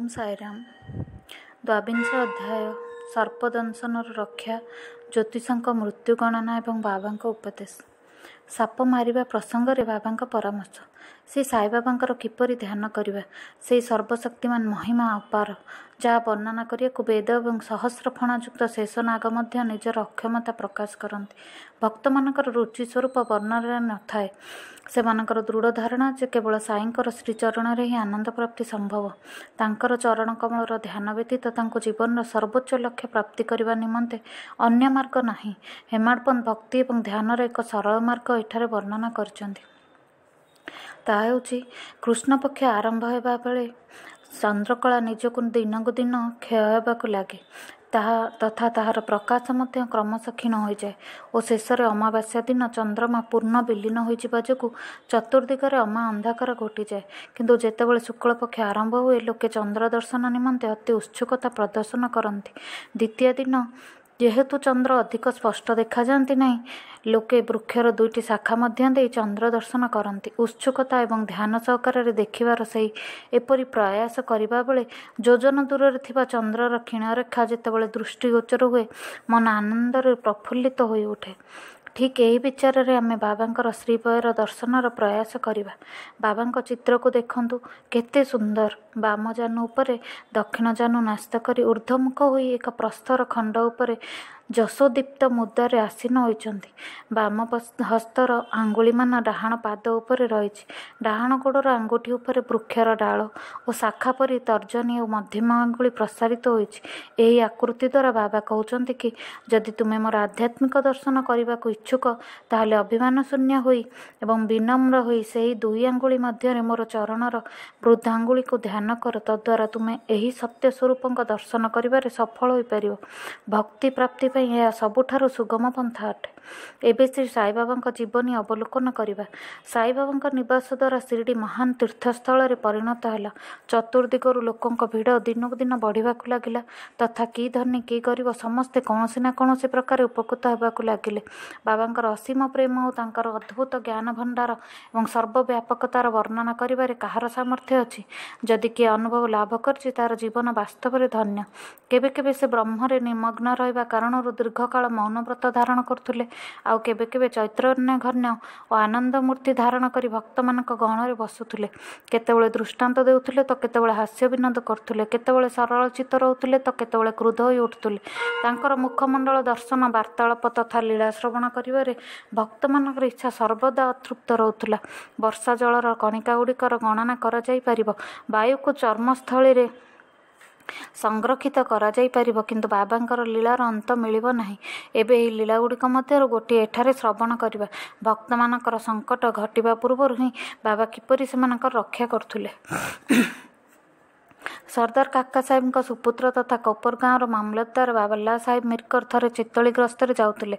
ଓମ୍ ସାଇରାମ ଦ୍ୱାବିଂଶ ଅଧ୍ୟାୟ ସର୍ପଦଂଶନର ରକ୍ଷା ଜ୍ୟୋତିଷଙ୍କ ମୃତ୍ୟୁ ଗଣନା ଏବଂ ବାବାଙ୍କ ଉପଦେଶ ସାପ ମାରିବା ପ୍ରସଙ୍ଗରେ ବାବାଙ୍କ ପରାମର୍ଶ ସେ ସାଇବାବାଙ୍କର କିପରି ଧ୍ୟାନ କରିବା ସେହି ସର୍ବଶକ୍ତିମାନ ମହିମା ଅପାର ଯାହା ବର୍ଣ୍ଣନା କରିବାକୁ ବେଦ ଏବଂ ସହସ୍ର ଫଣାଯୁକ୍ତ ଶେଷ ନାଗ ମଧ୍ୟ ନିଜର ଅକ୍ଷମତା ପ୍ରକାଶ କରନ୍ତି ଭକ୍ତମାନଙ୍କର ରୁଚି ସ୍ୱରୂପ ବର୍ଣ୍ଣନାରେ ନଥାଏ ସେମାନଙ୍କର ଦୃଢ଼ ଧାରଣା ଯେ କେବଳ ସାଇଙ୍କର ଶ୍ରୀଚରଣରେ ହିଁ ଆନନ୍ଦ ପ୍ରାପ୍ତି ସମ୍ଭବ ତାଙ୍କର ଚରଣ କମଳର ଧ୍ୟାନ ବ୍ୟତୀତ ତାଙ୍କ ଜୀବନର ସର୍ବୋଚ୍ଚ ଲକ୍ଷ୍ୟ ପ୍ରାପ୍ତି କରିବା ନିମନ୍ତେ ଅନ୍ୟ ମାର୍ଗ ନାହିଁ ହେମାଡ଼ପନ୍ ଭକ୍ତି ଏବଂ ଧ୍ୟାନର ଏକ ସରଳ ମାର୍ଗ ଏଠାରେ ବର୍ଣ୍ଣନା କରିଛନ୍ତି ତାହା ହେଉଛି କୃଷ୍ଣ ପକ୍ଷ ଆରମ୍ଭ ହେବା ବେଳେ ଚନ୍ଦ୍ରକଳା ନିଜକୁ ଦିନକୁ ଦିନ କ୍ଷୟ ହେବାକୁ ଲାଗେ ତାହା ତଥା ତାହାର ପ୍ରକାଶ ମଧ୍ୟ କ୍ରମଶଃ କ୍ଷୀଣ ହୋଇଯାଏ ଓ ଶେଷରେ ଅମାବାସ୍ୟା ଦିନ ଚନ୍ଦ୍ରମା ପୂର୍ଣ୍ଣ ବିଲୀନ ହୋଇଯିବା ଯୋଗୁଁ ଚତୁର୍ଦ୍ଦିଗରେ ଅମା ଅନ୍ଧକାର ଘଟିଯାଏ କିନ୍ତୁ ଯେତେବେଳେ ଶୁକ୍ଳ ପକ୍ଷ ଆରମ୍ଭ ହୁଏ ଲୋକେ ଚନ୍ଦ୍ର ଦର୍ଶନ ନିମନ୍ତେ ଅତି ଉତ୍ସୁକତା ପ୍ରଦର୍ଶନ କରନ୍ତି ଦ୍ୱିତୀୟ ଦିନ ଯେହେତୁ ଚନ୍ଦ୍ର ଅଧିକ ସ୍ପଷ୍ଟ ଦେଖାଯାଆନ୍ତି ନାହିଁ ଲୋକେ ବୃକ୍ଷର ଦୁଇଟି ଶାଖା ମଧ୍ୟ ଦେଇ ଚନ୍ଦ୍ର ଦର୍ଶନ କରନ୍ତି ଉତ୍ସୁକତା ଏବଂ ଧ୍ୟାନ ସହକାରରେ ଦେଖିବାର ସେହି ଏପରି ପ୍ରୟାସ କରିବା ବେଳେ ଯୋଜନା ଦୂରରେ ଥିବା ଚନ୍ଦ୍ରର କ୍ଷୀଣରେଖା ଯେତେବେଳେ ଦୃଷ୍ଟିଗୋଚର ହୁଏ ମନ ଆନନ୍ଦରେ ପ୍ରଫୁଲ୍ଲିତ ହୋଇଉଠେ ଠିକ୍ ଏହି ବିଚାରରେ ଆମେ ବାବାଙ୍କର ଶ୍ରୀପୟର ଦର୍ଶନର ପ୍ରୟାସ କରିବା ବାବାଙ୍କ ଚିତ୍ରକୁ ଦେଖନ୍ତୁ କେତେ ସୁନ୍ଦର ବାମ ଯାନୁ ଉପରେ ଦକ୍ଷିଣ ଯାନୁ ନାସ୍ତ କରି ଉର୍ଦ୍ଧ୍ୱମୁଖ ହୋଇ ଏକ ପ୍ରସ୍ତର ଖଣ୍ଡ ଉପରେ ଯଶୋଦୀପ୍ତ ମୁଦ୍ରାରେ ଆସୀନ ହୋଇଛନ୍ତି ବାମ ହସ୍ତର ଆଙ୍ଗୁଳିମାନ ଡାହାଣ ପାଦ ଉପରେ ରହିଛି ଡାହାଣ ଗୋଡ଼ର ଆଙ୍ଗୁଠି ଉପରେ ବୃକ୍ଷର ଡାଳ ଓ ଶାଖା ପରି ତର୍ଜନୀ ଓ ମଧ୍ୟମ ଆଙ୍ଗୁଳି ପ୍ରସାରିତ ହୋଇଛି ଏହି ଆକୃତି ଦ୍ୱାରା ବାବା କହୁଛନ୍ତି କି ଯଦି ତୁମେ ମୋର ଆଧ୍ୟାତ୍ମିକ ଦର୍ଶନ କରିବାକୁ ଇଚ୍ଛୁକ ତାହେଲେ ଅଭିମାନ ଶୂନ୍ୟ ହୋଇ ଏବଂ ବିନମ୍ର ହୋଇ ସେହି ଦୁଇ ଆଙ୍ଗୁଳି ମଧ୍ୟରେ ମୋର ଚରଣର ବୃଦ୍ଧାଙ୍ଗୁଳିକୁ ଧ୍ୟାନ କର ତଦ୍ଵାରା ତୁମେ ଏହି ସତ୍ୟ ସ୍ୱରୂପଙ୍କ ଦର୍ଶନ କରିବାରେ ସଫଳ ହୋଇପାରିବ ଭକ୍ତି ପ୍ରାପ୍ତି ପାଇଁ ପାଇଁ ଏହା ସବୁଠାରୁ ସୁଗମ ପନ୍ଥା ଅଟେ ଏବେ ଶ୍ରୀ ସାଇବାବାଙ୍କ ଜୀବନୀ ଅବଲୋକନ କରିବା ସାଇବାବାଙ୍କ ନିବାସ ଦ୍ୱାରା ଶିରିଡ଼ି ମହାନ ତୀର୍ଥସ୍ଥଳରେ ପରିଣତ ହେଲା ଚତୁର୍ଦ୍ଦିଗରୁ ଲୋକଙ୍କ ଭିଡ଼ ଦିନକୁ ଦିନ ବଢ଼ିବାକୁ ଲାଗିଲା ତଥା କି ଧନୀ କି ଗରିବ ସମସ୍ତେ କୌଣସି ନା କୌଣସି ପ୍ରକାର ଉପକୃତ ହେବାକୁ ଲାଗିଲେ ବାବାଙ୍କର ଅସୀମ ପ୍ରେମ ଓ ତାଙ୍କର ଅଦ୍ଭୁତ ଜ୍ଞାନ ଭଣ୍ଡାର ଏବଂ ସର୍ବବ୍ୟାପକତାର ବର୍ଣ୍ଣନା କରିବାରେ କାହାର ସାମର୍ଥ୍ୟ ଅଛି ଯଦି କିଏ ଅନୁଭବ ଲାଭ କରିଛି ତାର ଜୀବନ ବାସ୍ତବରେ ଧନ୍ୟ କେବେ କେବେ ସେ ବ୍ରହ୍ମରେ ନିମଗ୍ନ ରହିବା କାରଣରୁ ଠାକୁର ଦୀର୍ଘକାଳ ମୌନବ୍ରତ ଧାରଣ କରୁଥିଲେ ଆଉ କେବେ କେବେ ଚୈତ୍ରନ୍ୟ ଘନ୍ୟ ଓ ଆନନ୍ଦ ମୂର୍ତ୍ତି ଧାରଣ କରି ଭକ୍ତମାନଙ୍କ ଗହଣରେ ବସୁଥିଲେ କେତେବେଳେ ଦୃଷ୍ଟାନ୍ତ ଦେଉଥିଲେ ତ କେତେବେଳେ ହାସ୍ୟ ବିନୋଦ କରୁଥିଲେ କେତେବେଳେ ସରଳ ଚିତ୍ତ ରହୁଥିଲେ ତ କେତେବେଳେ କ୍ରୋଧ ହୋଇ ଉଠୁଥିଲେ ତାଙ୍କର ମୁଖମଣ୍ଡଳ ଦର୍ଶନ ବାର୍ତ୍ତାଳାପ ତଥା ଲୀଳା ଶ୍ରବଣ କରିବାରେ ଭକ୍ତମାନଙ୍କର ଇଚ୍ଛା ସର୍ବଦା ଅତୃପ୍ତ ରହୁଥିଲା ବର୍ଷା ଜଳର କଣିକା ଗୁଡ଼ିକର ଗଣନା କରାଯାଇପାରିବ ବାୟୁକୁ ଚର୍ମସ୍ଥଳୀରେ ସଂରକ୍ଷିତ କରାଯାଇପାରିବ କିନ୍ତୁ ବାବାଙ୍କର ଲୀଳାର ଅନ୍ତ ମିଳିବ ନାହିଁ ଏବେ ଏହି ଲୀଳା ଗୁଡ଼ିକ ମଧ୍ୟରୁ ଗୋଟିଏ ଏଠାରେ ଶ୍ରବଣ କରିବା ଭକ୍ତମାନଙ୍କର ସଙ୍କଟ ଘଟିବା ପୂର୍ବରୁ ହିଁ ବାବା କିପରି ସେମାନଙ୍କର ରକ୍ଷା କରୁଥିଲେ ସର୍ଦ୍ଦାର କାକା ସାହେବଙ୍କ ସୁପୁତ୍ର ତଥା କପର ଗାଁର ମାମଲତଦାର ବାବାଲା ସାହେବ ମିର୍କର ଥରେ ଗ୍ରସ୍ତରେ ଯାଉଥିଲେ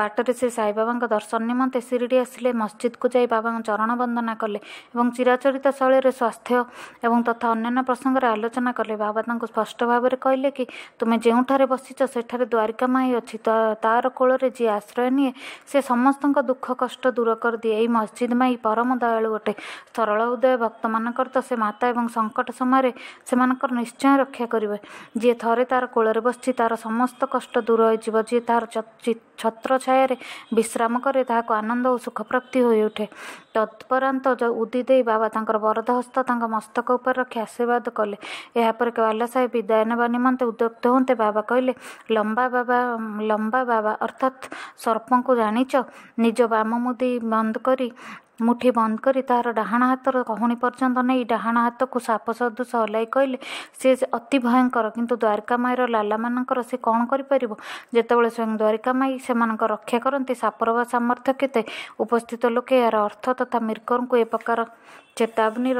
ବାଟରେ ସେ ସାଇବାବାଙ୍କ ଦର୍ଶନ ନିମନ୍ତେ ଶିରିଡ଼ି ଆସିଲେ ମସ୍ଜିଦ୍କୁ ଯାଇ ବାବାଙ୍କ ଚରଣ ବନ୍ଦନା କଲେ ଏବଂ ଚିରାଚରିତ ଶୈଳୀରେ ସ୍ୱାସ୍ଥ୍ୟ ଏବଂ ତଥା ଅନ୍ୟାନ୍ୟ ପ୍ରସଙ୍ଗରେ ଆଲୋଚନା କଲେ ବାବା ତାଙ୍କୁ ସ୍ପଷ୍ଟ ଭାବରେ କହିଲେ କି ତୁମେ ଯେଉଁଠାରେ ବସିଛ ସେଠାରେ ଦ୍ୱାରିକା ମାଇ ଅଛି ତା'ର କୋଳରେ ଯିଏ ଆଶ୍ରୟ ନିଏ ସେ ସମସ୍ତଙ୍କ ଦୁଃଖ କଷ୍ଟ ଦୂର କରିଦିଏ ଏହି ମସଜିଦ ମାଇ ପରମ ଦୟାଳୁ ଅଟେ ସରଳ ଉଦୟ ଭକ୍ତମାନଙ୍କର ତ ସେ ମାତା ଏବଂ ସଙ୍କଟ ସମୟରେ ସେମାନେ ସେମାନଙ୍କର ନିଶ୍ଚୟ ରକ୍ଷା କରିବେ ଯିଏ ଥରେ ତାର କୋଳରେ ବସିଛି ତାର ସମସ୍ତ କଷ୍ଟ ଦୂର ହୋଇଯିବ ଯିଏ ତାର ଛତ୍ର ଛାୟାରେ ବିଶ୍ରାମ କରେ ତାହାକୁ ଆନନ୍ଦ ଓ ସୁଖ ପ୍ରାପ୍ତି ହୋଇଉଠେ ତତ୍ପରାନ୍ତ ଉଦି ଦେଇ ବାବା ତାଙ୍କର ବରଦ ହସ୍ତ ତାଙ୍କ ମସ୍ତକ ଉପରେ ରଖି ଆଶୀର୍ବାଦ କଲେ ଏହାପରେ ବାଲା ସାହେବ ବିଦାୟ ନେବା ନିମନ୍ତେ ଉଦ୍ୟକ୍ତ ହୁଅନ୍ତେ ବାବା କହିଲେ ଲମ୍ବା ବାବା ଲମ୍ବା ବାବା ଅର୍ଥାତ୍ ସର୍ପଙ୍କୁ ଜାଣିଛ ନିଜ ବାମ ମୁଦି ବନ୍ଦ କରି ମୁଠି ବନ୍ଦ କରି ତାହାର ଡାହାଣ ହାତର କହୁଣୀ ପର୍ଯ୍ୟନ୍ତ ନେଇ ଡାହାଣ ହାତକୁ ସାପ ସଦୃଶ ହଲାଇ କହିଲେ ସେ ଅତି ଭୟଙ୍କର କିନ୍ତୁ ଦ୍ୱାରିକା ମାଈର ଲାଲାମାନଙ୍କର ସେ କ'ଣ କରିପାରିବ ଯେତେବେଳେ ସ୍ୱୟଂ ଦ୍ୱାରିକା ମାଈ ସେମାନଙ୍କ ରକ୍ଷା କରନ୍ତି ସାପର ବା ସାମର୍ଥ୍ୟ କେତେ ଉପସ୍ଥିତ ଲୋକେ ଏହାର ଅର୍ଥ ତଥା ମିର୍କରଙ୍କୁ ଏ ପ୍ରକାର ଚେତାବନୀର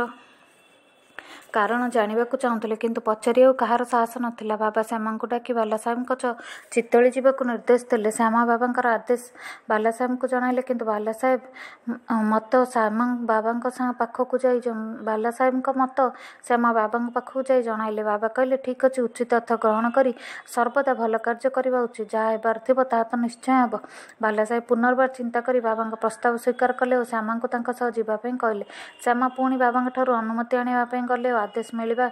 କାରଣ ଜାଣିବାକୁ ଚାହୁଁଥିଲେ କିନ୍ତୁ ପଚାରି ଆଉ କାହାର ସାହସ ନଥିଲା ବାବା ଶ୍ୟାମାଙ୍କୁ ଡାକି ବାଲାସାହେବଙ୍କ ଚିତ୍ତଳି ଯିବାକୁ ନିର୍ଦ୍ଦେଶ ଦେଲେ ଶ୍ୟାମା ବାବାଙ୍କର ଆଦେଶ ବାଲାସାହେବଙ୍କୁ ଜଣାଇଲେ କିନ୍ତୁ ବାଲାସାହେବ ମତ ଶ୍ୟାମା ବାବାଙ୍କ ପାଖକୁ ଯାଇ ବାଲାସାହେବଙ୍କ ମତ ଶ୍ୟାମା ବାବାଙ୍କ ପାଖକୁ ଯାଇ ଜଣାଇଲେ ବାବା କହିଲେ ଠିକ୍ ଅଛି ଉଚିତ ଅର୍ଥ ଗ୍ରହଣ କରି ସର୍ବଦା ଭଲ କାର୍ଯ୍ୟ କରିବା ଉଚିତ ଯାହା ହେବାର ଥିବ ତାହା ତ ନିଶ୍ଚୟ ହେବ ବାଲାସାହେବ ପୁନର୍ବାର ଚିନ୍ତା କରି ବାବାଙ୍କ ପ୍ରସ୍ତାବ ସ୍ୱୀକାର କଲେ ଓ ଶ୍ୟାମାଙ୍କୁ ତାଙ୍କ ସହ ଯିବା ପାଇଁ କହିଲେ ଶ୍ୟାମା ପୁଣି ବାବାଙ୍କ ଠାରୁ ଅନୁମତି ଆଣିବା ପାଇଁ କଲେ ଓ ଆଦେଶ ମିଳିବା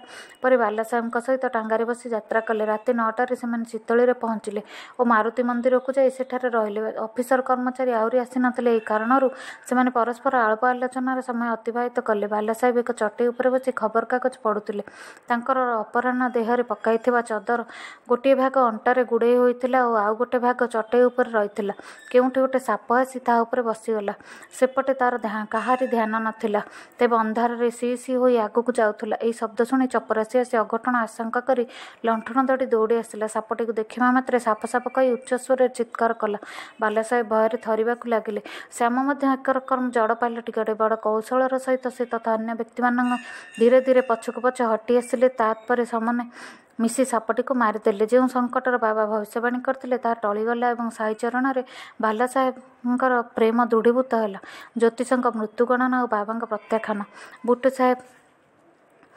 ପରେ ବାଲାସାହେବଙ୍କ ସହିତ ଟାଙ୍ଗାରେ ବସି ଯାତ୍ରା କଲେ ରାତି ନଅଟାରେ ସେମାନେ ଶୀତଳୀରେ ପହଞ୍ଚିଲେ ଓ ମାରୁତି ମନ୍ଦିରକୁ ଯାଇ ସେଠାରେ ରହିଲେ ଅଫିସର କର୍ମଚାରୀ ଆହୁରି ଆସିନଥିଲେ ଏହି କାରଣରୁ ସେମାନେ ପରସ୍ପର ଆଳପ ଆଲୋଚନାର ସମୟ ଅତିବାହିତ କଲେ ବାଲାସାହେବ ଏକ ଚଟେଇ ଉପରେ ବସି ଖବରକାଗଜ ପଢ଼ୁଥିଲେ ତାଙ୍କର ଅପରାହ୍ନ ଦେହରେ ପକାଇଥିବା ଚଦର ଗୋଟିଏ ଭାଗ ଅଣ୍ଟାରେ ଗୁଡ଼େଇ ହୋଇଥିଲା ଓ ଆଉ ଗୋଟିଏ ଭାଗ ଚଟେଇ ଉପରେ ରହିଥିଲା କେଉଁଠି ଗୋଟେ ସାପ ଆସି ତାହା ଉପରେ ବସିଗଲା ସେପଟେ ତାର କାହାରି ଧ୍ୟାନ ନଥିଲା ତେବେ ଅନ୍ଧାରରେ ସି ସି ହୋଇ ଆଗକୁ ଯାଉ ଯାଉଥିଲା ଏହି ଶବ୍ଦ ଶୁଣି ଚପରାସି ଆସି ଅଘଟଣ ଆଶଙ୍କା କରି ଲଣ୍ଠନ ଦଡ଼ି ଦୌଡ଼ି ଆସିଲା ସାପଟିକୁ ଦେଖିବା ମାତ୍ରେ ସାପ ସାପ କହି ଉଚ୍ଚସ୍ୱରରେ ଚିତ୍କାର କଲା ବାଲାସାହେବ ଭୟରେ ଥରିବାକୁ ଲାଗିଲେ ଶ୍ୟାମ ମଧ୍ୟ ଏକରକମ ଜଡ଼ ପାଲଟି ଗଡ଼େ ବଡ଼ କୌଶଳର ସହିତ ସେ ତଥା ଅନ୍ୟ ବ୍ୟକ୍ତିମାନଙ୍କ ଧୀରେ ଧୀରେ ପଛକୁ ପଛ ହଟି ଆସିଲେ ତାପରେ ସେମାନେ ମିଶି ସାପଟିକୁ ମାରିଦେଲେ ଯେଉଁ ସଙ୍କଟର ବାବା ଭବିଷ୍ୟବାଣୀ କରିଥିଲେ ତାହା ଟଳିଗଲା ଏବଂ ସାହି ଚରଣରେ ବାଲା ସାହେବଙ୍କର ପ୍ରେମ ଦୃଢ଼ୀଭୂତ ହେଲା ଜ୍ୟୋତିଷଙ୍କ ମୃତ୍ୟୁ ଗଣନା ଓ ବାବାଙ୍କ ପ୍ରତ୍ୟାଖ୍ୟାନ ବୁଟୁ ସାହେବ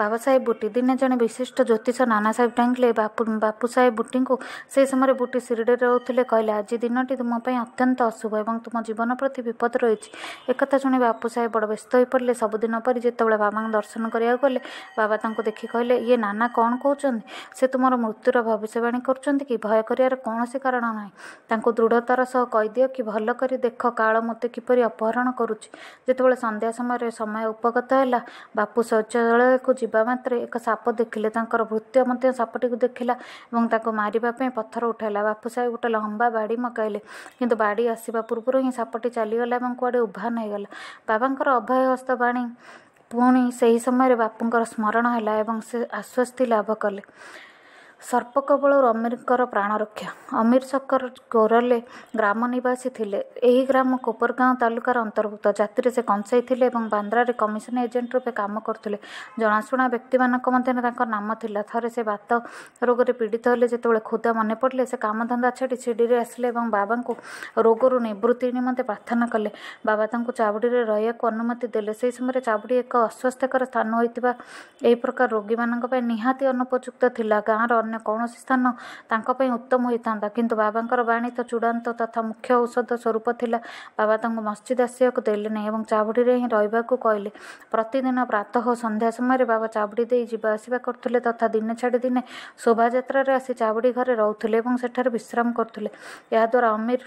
ବାବା ସାହେବ ବୁଟି ଦିନେ ଜଣେ ବିଶିଷ୍ଟ ଜ୍ୟୋତିଷ ନାନା ସାହେବ ଟାଙ୍ଗିଲେ ବାପୁ ବାପୁ ସାହେବ ବୁଟିଙ୍କୁ ସେହି ସମୟରେ ବୁଟି ଶିରିଡ଼ିରେ ରହୁଥିଲେ କହିଲେ ଆଜି ଦିନଟି ତୁମ ପାଇଁ ଅତ୍ୟନ୍ତ ଅଶୁଭ ଏବଂ ତୁମ ଜୀବନ ପ୍ରତି ବିପଦ ରହିଛି ଏକଥା ଶୁଣି ବାପୁ ସାହେବ ବଡ଼ ବ୍ୟସ୍ତ ହୋଇପଡ଼ିଲେ ସବୁଦିନ ପରି ଯେତେବେଳେ ବାବାଙ୍କୁ ଦର୍ଶନ କରିବାକୁ ଗଲେ ବାବା ତାଙ୍କୁ ଦେଖି କହିଲେ ଇଏ ନାନା କ'ଣ କହୁଛନ୍ତି ସେ ତୁମର ମୃତ୍ୟୁର ଭବିଷ୍ୟବାଣୀ କରୁଛନ୍ତି କି ଭୟ କରିବାର କୌଣସି କାରଣ ନାହିଁ ତାଙ୍କୁ ଦୃଢ଼ତାର ସହ କହିଦିଅ କି ଭଲ କରି ଦେଖ କାଳ ମୋତେ କିପରି ଅପହରଣ କରୁଛି ଯେତେବେଳେ ସନ୍ଧ୍ୟା ସମୟରେ ସମୟ ଉପଗତ ହେଲା ବାପୁ ଶୌଚାଳୟକୁ ଯିବା ମାତ୍ରେ ଏକ ସାପ ଦେଖିଲେ ତାଙ୍କର ଭୃତ୍ୟ ମଧ୍ୟ ସାପଟିକୁ ଦେଖିଲା ଏବଂ ତାକୁ ମାରିବା ପାଇଁ ପଥର ଉଠାଇଲା ବାପୁ ସାହେବ ଗୋଟେ ଲମ୍ବା ବାଡ଼ି ମକାଇଲେ କିନ୍ତୁ ବାଡ଼ି ଆସିବା ପୂର୍ବରୁ ହିଁ ସାପଟି ଚାଲିଗଲା ଏବଂ କୁଆଡ଼େ ଉଭାନ ହୋଇଗଲା ବାବାଙ୍କର ଅଭୟହସ୍ତ ବାଣୀ ପୁଣି ସେହି ସମୟରେ ବାପୁଙ୍କର ସ୍ମରଣ ହେଲା ଏବଂ ସେ ଆଶ୍ୱସ୍ତି ଲାଭ କଲେ ସର୍ପ କବଳରୁ ଅମିରଙ୍କର ପ୍ରାଣରକ୍ଷା ଅମୀର ସକର ଗୋରଲେ ଗ୍ରାମ ନିବାସୀ ଥିଲେ ଏହି ଗ୍ରାମ କୋପରଗାଁ ତାଲୁକାର ଅନ୍ତର୍ଭୁକ୍ତ ଜାତିରେ ସେ କଂସାଇ ଥିଲେ ଏବଂ ବାନ୍ଦ୍ରାରେ କମିଶନ ଏଜେଣ୍ଟ ରୂପେ କାମ କରୁଥିଲେ ଜଣାଶୁଣା ବ୍ୟକ୍ତିମାନଙ୍କ ମଧ୍ୟରେ ତାଙ୍କ ନାମ ଥିଲା ଥରେ ସେ ବାତ ରୋଗରେ ପୀଡ଼ିତ ହେଲେ ଯେତେବେଳେ ଖୁଦା ମନେ ପଡ଼ିଲେ ସେ କାମଧନ୍ଦା ଛାଡ଼ି ଛିଡ଼ିରେ ଆସିଲେ ଏବଂ ବାବାଙ୍କୁ ରୋଗରୁ ନିବୃତ୍ତି ନିମନ୍ତେ ପ୍ରାର୍ଥନା କଲେ ବାବା ତାଙ୍କୁ ଚାବୁଡ଼ିରେ ରହିବାକୁ ଅନୁମତି ଦେଲେ ସେହି ସମୟରେ ଚାବୁଡ଼ି ଏକ ଅସ୍ୱାସ୍ଥ୍ୟକର ସ୍ଥାନ ହୋଇଥିବା ଏହି ପ୍ରକାର ରୋଗୀମାନଙ୍କ ପାଇଁ ନିହାତି ଅନୁପଯୁକ୍ତ ଥିଲା ଗାଁର ଅନ୍ୟ କୌଣସି ସ୍ଥାନ ତାଙ୍କ ପାଇଁ ଉତ୍ତମ ହୋଇଥାନ୍ତା କିନ୍ତୁ ବାବାଙ୍କର ବାଣୀ ତ ଚୂଡ଼ାନ୍ତ ତଥା ମୁଖ୍ୟ ଔଷଧ ସ୍ୱରୂପ ଥିଲା ବାବା ତାଙ୍କୁ ମସ୍ଜିଦ୍ ଆସିବାକୁ ଦେଲେ ନାହିଁ ଏବଂ ଚାବୁଡ଼ିରେ ହିଁ ରହିବାକୁ କହିଲେ ପ୍ରତିଦିନ ପ୍ରାତଃ ସନ୍ଧ୍ୟା ସମୟରେ ବାବା ଚାବୁଡ଼ି ଦେଇ ଯିବା ଆସିବା କରୁଥିଲେ ତଥା ଦିନେ ଛାଡ଼ି ଦିନେ ଶୋଭାଯାତ୍ରାରେ ଆସି ଚାବୁଡ଼ି ଘରେ ରହୁଥିଲେ ଏବଂ ସେଠାରେ ବିଶ୍ରାମ କରୁଥିଲେ ଏହାଦ୍ୱାରା ଅମୀର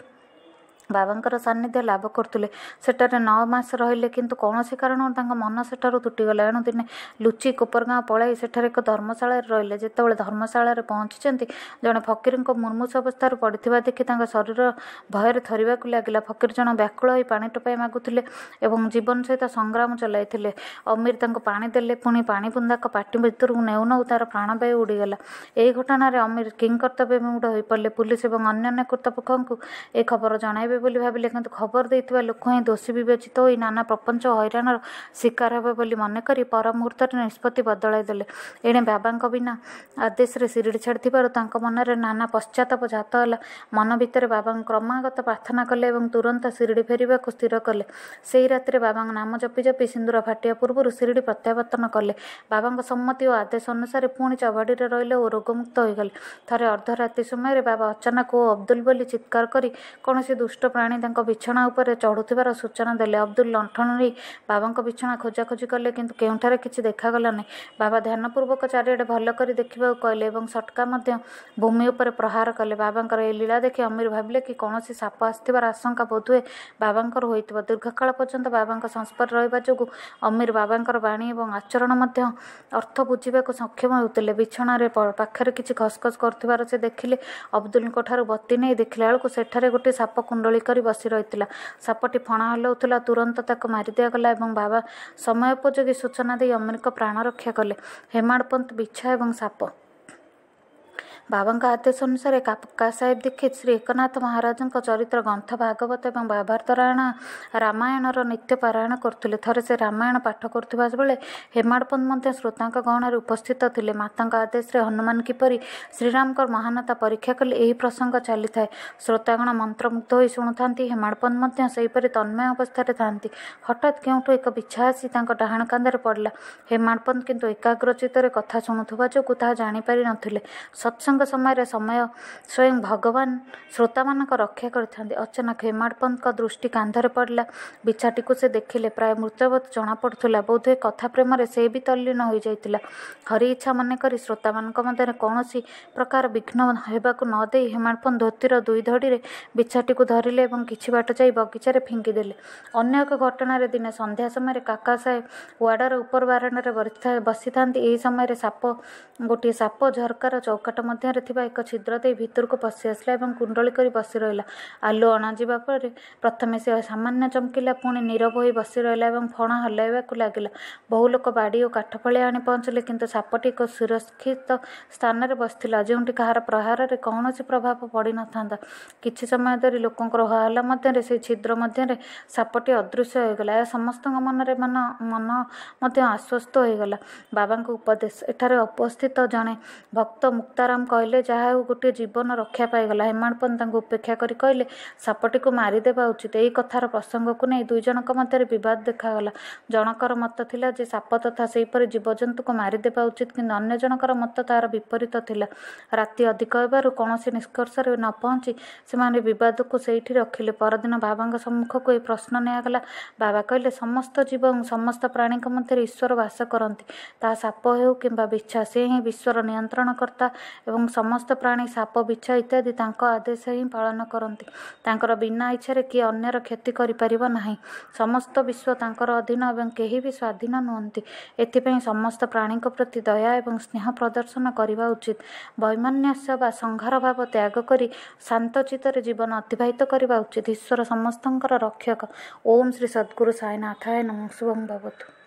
ବାବାଙ୍କର ସାନ୍ନିଧ୍ୟ ଲାଭ କରୁଥିଲେ ସେଠାରେ ନଅ ମାସ ରହିଲେ କିନ୍ତୁ କୌଣସି କାରଣରୁ ତାଙ୍କ ମନ ସେଠାରୁ ତୁଟିଗଲା ଏଣୁ ଦିନେ ଲୁଚି କୁପରଗାଁ ପଳାଇ ସେଠାରେ ଏକ ଧର୍ମଶାଳାରେ ରହିଲେ ଯେତେବେଳେ ଧର୍ମଶାଳାରେ ପହଞ୍ଚିଛନ୍ତି ଜଣେ ଫକୀରଙ୍କ ମୁର୍ମୁଷ ଅବସ୍ଥାରୁ ପଡ଼ିଥିବା ଦେଖି ତାଙ୍କ ଶରୀର ଭୟରେ ଥରିବାକୁ ଲାଗିଲା ଫକୀର ଜଣ ବ୍ୟାକୁଳ ହୋଇ ପାଣି ଟୋପାଇ ମାଗୁଥିଲେ ଏବଂ ଜୀବନ ସହିତ ସଂଗ୍ରାମ ଚଲାଇଥିଲେ ଅମୀର ତାଙ୍କୁ ପାଣି ଦେଲେ ପୁଣି ପାଣି ବୁନ୍ଦାଙ୍କ ପାଟି ଭିତରକୁ ନେଉ ନେଉ ତାର ପ୍ରାଣବାୟୁ ଉଡ଼ିଗଲା ଏହି ଘଟଣାରେ ଅମୀର କିଙ୍କର୍ତ୍ତବ୍ୟ ମୁଣ୍ଡ ହୋଇପାରିଲେ ପୁଲିସ ଏବଂ ଅନ୍ୟାନ୍ୟ କର୍ତ୍ତୃପକ୍ଷଙ୍କୁ ଏ ଖବର ଜଣାଇବେ ହେବେ ବୋଲି ଭାବିଲେ କିନ୍ତୁ ଖବର ଦେଇଥିବା ଲୋକ ହିଁ ଦୋଷୀ ବିବେଚିତ ହୋଇ ନାନା ପ୍ରପଞ୍ଚ ହଇରାଣର ଶିକାର ହେବେ ବୋଲି ମନେ କରି ପର ମୁହୂର୍ତ୍ତରେ ନିଷ୍ପତ୍ତି ବଦଳାଇ ଦେଲେ ଏଣେ ବାବାଙ୍କ ବିନା ଆଦେଶରେ ଶିରିଡ଼ି ଛାଡ଼ିଥିବାରୁ ତାଙ୍କ ମନରେ ନାନା ପଶ୍ଚାତ୍ତାପ ଜାତ ହେଲା ମନ ଭିତରେ ବାବାଙ୍କୁ କ୍ରମାଗତ ପ୍ରାର୍ଥନା କଲେ ଏବଂ ତୁରନ୍ତ ଶିରିଡ଼ି ଫେରିବାକୁ ସ୍ଥିର କଲେ ସେହି ରାତିରେ ବାବାଙ୍କ ନାମ ଜପି ଜପି ସିନ୍ଦୁର ଫାଟିବା ପୂର୍ବରୁ ଶିରିଡ଼ି ପ୍ରତ୍ୟାବର୍ତ୍ତନ କଲେ ବାବାଙ୍କ ସମ୍ମତି ଓ ଆଦେଶ ଅନୁସାରେ ପୁଣି ଚବାଡ଼ିରେ ରହିଲେ ଓ ରୋଗମୁକ୍ତ ହୋଇଗଲେ ଥରେ ଅର୍ଦ୍ଧରାତି ସମୟରେ ବାବା ଅଚାନକ ଓ ଅବଦୁଲ ବୋଲି ଚିତ୍କାର କରି କୌଣସି ଦୁଷ୍ଟ ଅସୁସ୍ଥ ପ୍ରାଣୀ ତାଙ୍କ ବିଛଣା ଉପରେ ଚଢ଼ୁଥିବାର ସୂଚନା ଦେଲେ ଅବଦୁଲ ଲଣ୍ଠନ ନେଇ ବାବାଙ୍କ ବିଛଣା ଖୋଜାଖୋଜି କଲେ କିନ୍ତୁ କେଉଁଠାରେ କିଛି ଦେଖାଗଲାନି ବାବା ଧ୍ୟାନପୂର୍ବକ ଚାରିଆଡ଼େ ଭଲ କରି ଦେଖିବାକୁ କହିଲେ ଏବଂ ସଟକା ମଧ୍ୟ ଭୂମି ଉପରେ ପ୍ରହାର କଲେ ବାବାଙ୍କର ଏହି ଲୀଳା ଦେଖି ଅମୀର ଭାବିଲେ କି କୌଣସି ସାପ ଆସିଥିବାର ଆଶଙ୍କା ବୋଧହୁଏ ବାବାଙ୍କର ହୋଇଥିବ ଦୀର୍ଘକାଳ ପର୍ଯ୍ୟନ୍ତ ବାବାଙ୍କ ସଂସ୍ପର୍ଶ ରହିବା ଯୋଗୁଁ ଅମୀର ବାବାଙ୍କର ବାଣୀ ଏବଂ ଆଚରଣ ମଧ୍ୟ ଅର୍ଥ ବୁଝିବାକୁ ସକ୍ଷମ ହେଉଥିଲେ ବିଛଣାରେ ପାଖରେ କିଛି ଖସ୍ ଖସ୍ କରୁଥିବାର ସେ ଦେଖିଲେ ଅବଦୁଲଙ୍କ ଠାରୁ ବତି ନେଇ ଦେଖିଲା ବେଳକୁ ସେଠାରେ ଗୋଟିଏ ସାପ କୁଣ୍ଡଳୀ ଗୋଳି କରି ବସି ରହିଥିଲା ସାପଟି ଫଣା ହଲାଉଥିଲା ତୁରନ୍ତ ତାକୁ ମାରି ଦିଆଗଲା ଏବଂ ବାବା ସମୟୋପଯୋଗୀ ସୂଚନା ଦେଇ ଅମରିକ ପ୍ରାଣ ରକ୍ଷା କଲେ ହେମାଡ଼ ପନ୍ତ ବିଛା ଏବଂ ସାପ ବାବାଙ୍କ ଆଦେଶ ଅନୁସାରେ କାକା ସାହେବ ଦୀକ୍ଷିତ ଶ୍ରୀ ଏକନାଥ ମହାରାଜଙ୍କ ଚରିତ୍ର ଗ୍ରନ୍ଥ ଭାଗବତ ଏବଂ ବାଭାରତରାୟଣ ରାମାୟଣର ନିତ୍ୟ ପାରାୟଣ କରୁଥିଲେ ଥରେ ସେ ରାମାୟଣ ପାଠ କରୁଥିବା ବେଳେ ହେମାଡ଼ପନ୍ଥ ମଧ୍ୟ ଶ୍ରୋତାଙ୍କ ଗହଣରେ ଉପସ୍ଥିତ ଥିଲେ ମାତାଙ୍କ ଆଦେଶରେ ହନୁମାନ କିପରି ଶ୍ରୀରାମଙ୍କର ମହାନତା ପରୀକ୍ଷା କଲେ ଏହି ପ୍ରସଙ୍ଗ ଚାଲିଥାଏ ଶ୍ରୋତାଗଣ ମନ୍ତ୍ରମୁଗ୍ଧ ହୋଇ ଶୁଣୁଥାନ୍ତି ହେମାଡ଼ପନ୍ଥ ମଧ୍ୟ ସେହିପରି ତନ୍ମୟ ଅବସ୍ଥାରେ ଥାନ୍ତି ହଠାତ୍ କେଉଁଠୁ ଏକ ବିଛା ଆସି ତାଙ୍କ ଡାହାଣ କାନ୍ଧରେ ପଡ଼ିଲା ହେମାଡ଼ପନ୍ଥ କିନ୍ତୁ ଏକାଗ୍ରଚିତରେ କଥା ଶୁଣୁଥିବା ଯୋଗୁଁ ତାହା ଜାଣିପାରି ନଥିଲେ ସତ୍ସଙ୍ଗ ପ୍ରସଙ୍ଗ ସମୟରେ ସମୟ ସ୍ୱୟଂ ଭଗବାନ ଶ୍ରୋତାମାନଙ୍କ ରକ୍ଷା କରିଥାନ୍ତି ଅଚାନକ ହେମାଡ଼ପନ୍ତଙ୍କ ଦୃଷ୍ଟି କାନ୍ଧରେ ପଡ଼ିଲା ବିଛାଟିକୁ ସେ ଦେଖିଲେ ପ୍ରାୟ ମୃତବୋଧ ଜଣାପଡ଼ୁଥିଲା ବୋଧହୁଏ କଥା ପ୍ରେମରେ ସେ ବି ତଲ୍ଲୀନ ହୋଇଯାଇଥିଲା ହରି ଇଚ୍ଛା ମନେ କରି ଶ୍ରୋତାମାନଙ୍କ ମଧ୍ୟରେ କୌଣସି ପ୍ରକାର ବିଘ୍ନ ହେବାକୁ ନ ଦେଇ ହେମାଡ଼ପନ୍ ଧୋତିର ଦୁଇ ଧଡ଼ିରେ ବିଛାଟିକୁ ଧରିଲେ ଏବଂ କିଛି ବାଟ ଯାଇ ବଗିଚାରେ ଫିଙ୍ଗିଦେଲେ ଅନ୍ୟ ଏକ ଘଟଣାରେ ଦିନେ ସନ୍ଧ୍ୟା ସମୟରେ କାକା ସାହେବ ୱାର୍ଡର ଉପର ବାରଣରେ ବସିଥାନ୍ତି ଏହି ସମୟରେ ସାପ ଗୋଟିଏ ସାପ ଝରକାର ଚୌକାଟ ମଧ୍ୟ ମଧ୍ୟରେ ଥିବା ଏକ ଛିଦ୍ର ଦେଇ ଭିତରକୁ ପଶି ଆସିଲା ଏବଂ କୁଣ୍ଡଳି କରି ବସି ରହିଲା ଆଲୁ ଅଣାଯିବା ପରେ ପ୍ରଥମେ ସେ ସାମାନ୍ୟ ଚମକିଲା ପୁଣି ନିରବ ହୋଇ ବସି ରହିଲା ଏବଂ ଫଣ ହଲାଇବାକୁ ଲାଗିଲା ବହୁ ଲୋକ ବାଡ଼ି ଓ କାଠ କାଠଫଳି ଆଣି ପହଞ୍ଚିଲେ କିନ୍ତୁ ସାପଟି ଏକ ସୁରକ୍ଷିତ ସ୍ଥାନରେ ବସିଥିଲା ଯେଉଁଠି କାହାର ପ୍ରହାରରେ କୌଣସି ପ୍ରଭାବ ପଡ଼ିନଥାନ୍ତା କିଛି ସମୟ ଧରି ଲୋକଙ୍କର ହୋହାଲା ମଧ୍ୟରେ ସେ ଛିଦ୍ର ମଧ୍ୟରେ ସାପଟି ଅଦୃଶ୍ୟ ହୋଇଗଲା ଏହା ସମସ୍ତଙ୍କ ମନରେ ମନ ମନ ମଧ୍ୟ ଆଶ୍ୱସ୍ତ ହୋଇଗଲା ବାବାଙ୍କ ଉପଦେଶ ଏଠାରେ ଉପସ୍ଥିତ ଜଣେ ଭକ୍ତ ମୁକ୍ତାରାମଙ୍କ କହିଲେ ଯାହା ହେଉ ଗୋଟିଏ ଜୀବନ ରକ୍ଷା ପାଇଗଲା ହେମାଣପନ ତାଙ୍କୁ ଉପେକ୍ଷା କରି କହିଲେ ସାପଟିକୁ ମାରିଦେବା ଉଚିତ ଏହି କଥାର ପ୍ରସଙ୍ଗକୁ ନେଇ ଦୁଇ ଜଣଙ୍କ ମଧ୍ୟରେ ବିବାଦ ଦେଖାଗଲା ଜଣଙ୍କର ମତ ଥିଲା ଯେ ସାପ ତଥା ସେହିପରି ଜୀବଜନ୍ତୁକୁ ମାରିଦେବା ଉଚିତ କିନ୍ତୁ ଅନ୍ୟ ଜଣଙ୍କର ମତ ତାହାର ବିପରୀତ ଥିଲା ରାତି ଅଧିକ ହେବାରୁ କୌଣସି ନିଷ୍କର୍ଷରେ ନ ପହଞ୍ଚି ସେମାନେ ବିବାଦକୁ ସେଇଠି ରଖିଲେ ପରଦିନ ବାବାଙ୍କ ସମ୍ମୁଖକୁ ଏହି ପ୍ରଶ୍ନ ନିଆଗଲା ବାବା କହିଲେ ସମସ୍ତ ଜୀବ ଏବଂ ସମସ୍ତ ପ୍ରାଣୀଙ୍କ ମଧ୍ୟରେ ଈଶ୍ୱର ବାସ କରନ୍ତି ତାହା ସାପ ହେଉ କିମ୍ବା ବିଛା ସେ ହିଁ ବିଶ୍ୱର ନିୟନ୍ତ୍ରଣକର୍ତ୍ତା ଏବଂ ଏବଂ ସମସ୍ତ ପ୍ରାଣୀ ସାପ ବିଛ ଇତ୍ୟାଦି ତାଙ୍କ ଆଦେଶ ହିଁ ପାଳନ କରନ୍ତି ତାଙ୍କର ବିନା ଇଚ୍ଛାରେ କିଏ ଅନ୍ୟର କ୍ଷତି କରିପାରିବ ନାହିଁ ସମସ୍ତ ବିଶ୍ୱ ତାଙ୍କର ଅଧୀନ ଏବଂ କେହି ବି ସ୍ଵାଧୀନ ନୁହନ୍ତି ଏଥିପାଇଁ ସମସ୍ତ ପ୍ରାଣୀଙ୍କ ପ୍ରତି ଦୟା ଏବଂ ସ୍ନେହ ପ୍ରଦର୍ଶନ କରିବା ଉଚିତ ବୈମନ୍ୟାସ ବା ସଂଘାର ଭାବ ତ୍ୟାଗ କରି ଶାନ୍ତ ଚିତ୍ତରେ ଜୀବନ ଅତିବାହିତ କରିବା ଉଚିତ ଈଶ୍ୱର ସମସ୍ତଙ୍କର ରକ୍ଷକ ଓମ୍ ଶ୍ରୀ ସଦ୍ଗୁରୁ ସାଇନାଥାୟ ନମଃ ଶୁଭମ୍ ଭବତୁ